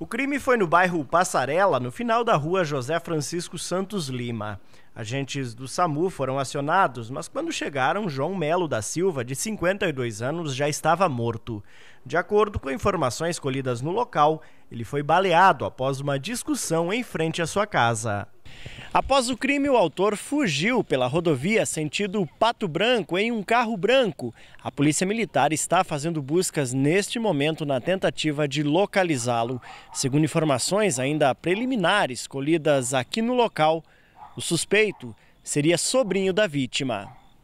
O crime foi no bairro Passarela, no final da rua José Francisco Santos Lima. Agentes do SAMU foram acionados, mas quando chegaram, João Melo da Silva, de 52 anos, já estava morto. De acordo com informações colhidas no local, ele foi baleado após uma discussão em frente à sua casa. Após o crime, o autor fugiu pela rodovia sentido Pato Branco em um carro branco. A Polícia Militar está fazendo buscas neste momento na tentativa de localizá-lo. Segundo informações ainda preliminares colhidas aqui no local, o suspeito seria sobrinho da vítima.